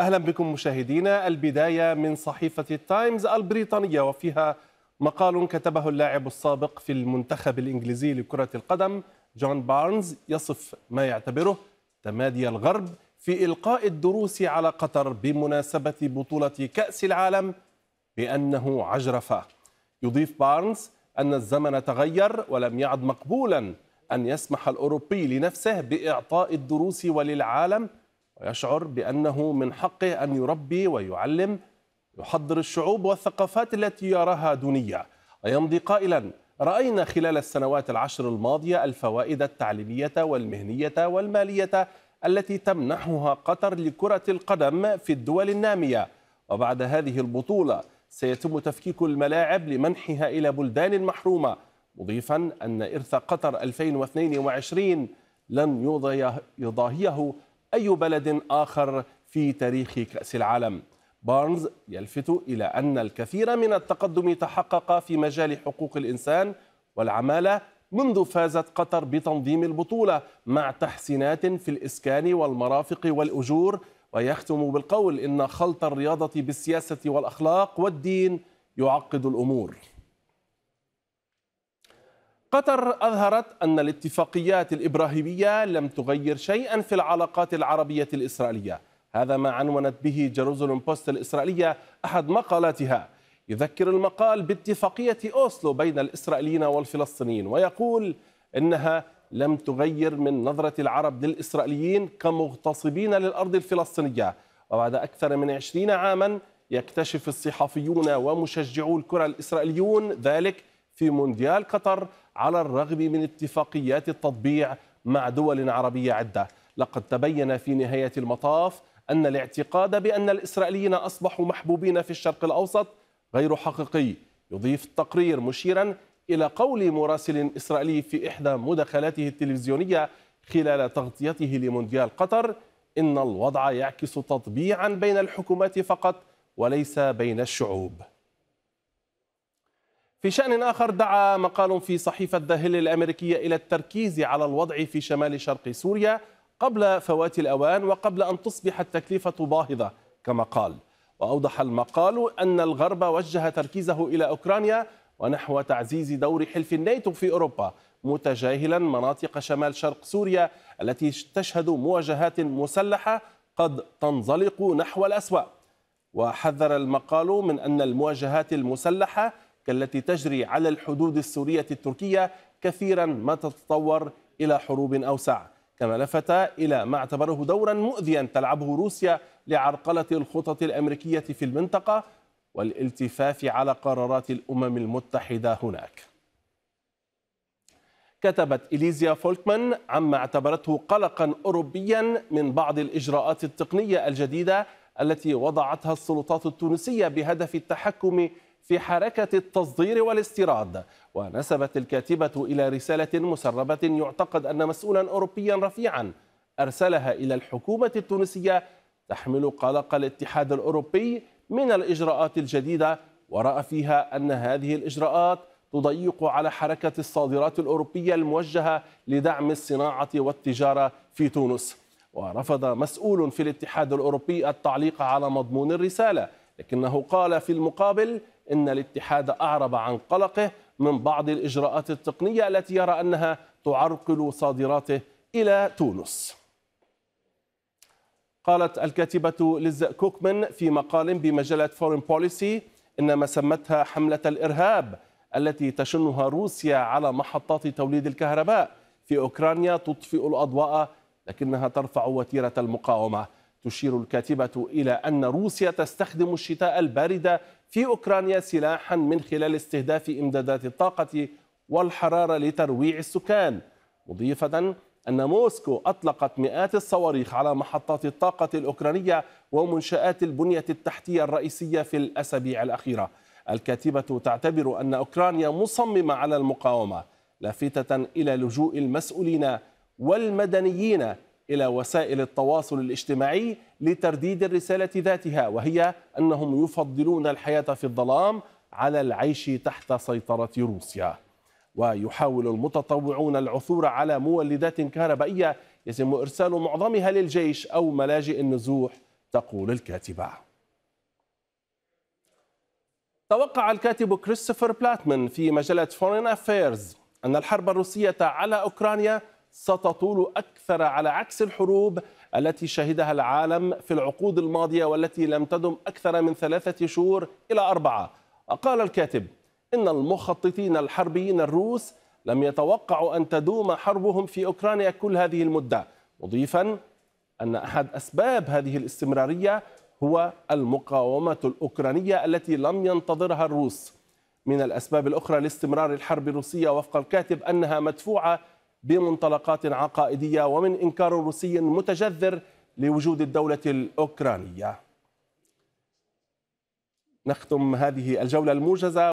أهلا بكم مشاهدينا البداية من صحيفة التايمز البريطانية وفيها مقال كتبه اللاعب السابق في المنتخب الإنجليزي لكرة القدم جون بارنز يصف ما يعتبره تمادي الغرب في إلقاء الدروس على قطر بمناسبة بطولة كأس العالم بأنه عجرفة يضيف بارنز أن الزمن تغير ولم يعد مقبولا أن يسمح الأوروبي لنفسه بإعطاء الدروس وللعالم ويشعر بأنه من حقه أن يربي ويعلم يحضر الشعوب والثقافات التي يراها دونية ويمضي قائلا رأينا خلال السنوات العشر الماضية الفوائد التعليمية والمهنية والمالية التي تمنحها قطر لكرة القدم في الدول النامية وبعد هذه البطولة سيتم تفكيك الملاعب لمنحها إلى بلدان محرومة مضيفا أن إرث قطر 2022 لن يضاهيه أي بلد آخر في تاريخ كأس العالم بارنز يلفت إلى أن الكثير من التقدم تحقق في مجال حقوق الإنسان والعمالة منذ فازت قطر بتنظيم البطولة مع تحسينات في الإسكان والمرافق والأجور ويختم بالقول إن خلط الرياضة بالسياسة والأخلاق والدين يعقد الأمور قطر أظهرت أن الاتفاقيات الإبراهيمية لم تغير شيئا في العلاقات العربية الإسرائيلية هذا ما عنونت به جيروزالم بوست الإسرائيلية أحد مقالاتها يذكر المقال باتفاقية أوسلو بين الإسرائيليين والفلسطينيين ويقول إنها لم تغير من نظرة العرب للإسرائيليين كمغتصبين للأرض الفلسطينية وبعد أكثر من عشرين عاما يكتشف الصحفيون ومشجعو الكرة الإسرائيليون ذلك في مونديال قطر على الرغم من اتفاقيات التطبيع مع دول عربية عدة لقد تبين في نهاية المطاف أن الاعتقاد بأن الإسرائيليين أصبحوا محبوبين في الشرق الأوسط غير حقيقي يضيف التقرير مشيرا إلى قول مراسل إسرائيلي في إحدى مداخلاته التلفزيونية خلال تغطيته لمونديال قطر إن الوضع يعكس تطبيعا بين الحكومات فقط وليس بين الشعوب في شأن آخر دعا مقال في صحيفة داهل الأمريكية إلى التركيز على الوضع في شمال شرق سوريا قبل فوات الأوان وقبل أن تصبح التكلفة باهظة كما قال وأوضح المقال أن الغرب وجه تركيزه إلى أوكرانيا ونحو تعزيز دور حلف الناتو في أوروبا متجاهلا مناطق شمال شرق سوريا التي تشهد مواجهات مسلحة قد تنزلق نحو الأسوأ وحذر المقال من أن المواجهات المسلحة كالتي تجري على الحدود السورية التركية كثيرا ما تتطور إلى حروب أوسع كما لفت إلى ما اعتبره دورا مؤذيا تلعبه روسيا لعرقلة الخطط الأمريكية في المنطقة والالتفاف على قرارات الأمم المتحدة هناك كتبت إليزيا فولكمان عما اعتبرته قلقا أوروبيا من بعض الإجراءات التقنية الجديدة التي وضعتها السلطات التونسية بهدف التحكم في حركة التصدير والاستيراد ونسبت الكاتبة إلى رسالة مسربة يعتقد أن مسؤولا أوروبيا رفيعا أرسلها إلى الحكومة التونسية تحمل قلق الاتحاد الأوروبي من الإجراءات الجديدة ورأى فيها أن هذه الإجراءات تضيق على حركة الصادرات الأوروبية الموجهة لدعم الصناعة والتجارة في تونس ورفض مسؤول في الاتحاد الأوروبي التعليق على مضمون الرسالة لكنه قال في المقابل إن الاتحاد أعرب عن قلقه من بعض الإجراءات التقنية التي يرى أنها تعرقل صادراته إلى تونس قالت الكاتبة ليز كوكمان في مقال بمجلة فورين بوليسي إن ما سمتها حملة الإرهاب التي تشنها روسيا على محطات توليد الكهرباء في أوكرانيا تطفئ الأضواء لكنها ترفع وتيرة المقاومة تشير الكاتبة إلى أن روسيا تستخدم الشتاء البارد في أوكرانيا سلاحا من خلال استهداف إمدادات الطاقة والحرارة لترويع السكان مضيفة أن موسكو أطلقت مئات الصواريخ على محطات الطاقة الأوكرانية ومنشآت البنية التحتية الرئيسية في الأسابيع الأخيرة الكاتبة تعتبر أن أوكرانيا مصممة على المقاومة لافتة إلى لجوء المسؤولين والمدنيين إلى وسائل التواصل الاجتماعي لترديد الرسالة ذاتها وهي أنهم يفضلون الحياة في الظلام على العيش تحت سيطرة روسيا ويحاول المتطوعون العثور على مولدات كهربائية يتم إرسال معظمها للجيش أو ملاجئ النزوح تقول الكاتبة توقع الكاتب كريستوفر بلاتمن في مجلة فورين أفيرز أن الحرب الروسية على أوكرانيا ستطول أكثر على عكس الحروب التي شهدها العالم في العقود الماضية والتي لم تدم أكثر من ثلاثة شهور إلى أربعة قال الكاتب إن المخططين الحربيين الروس لم يتوقعوا أن تدوم حربهم في أوكرانيا كل هذه المدة مضيفا أن أحد أسباب هذه الاستمرارية هو المقاومة الأوكرانية التي لم ينتظرها الروس من الأسباب الأخرى لاستمرار الحرب الروسية وفق الكاتب أنها مدفوعة بمنطلقات عقائدية ومن إنكار روسي متجذر لوجود الدولة الأوكرانية نختم هذه الجولة الموجزة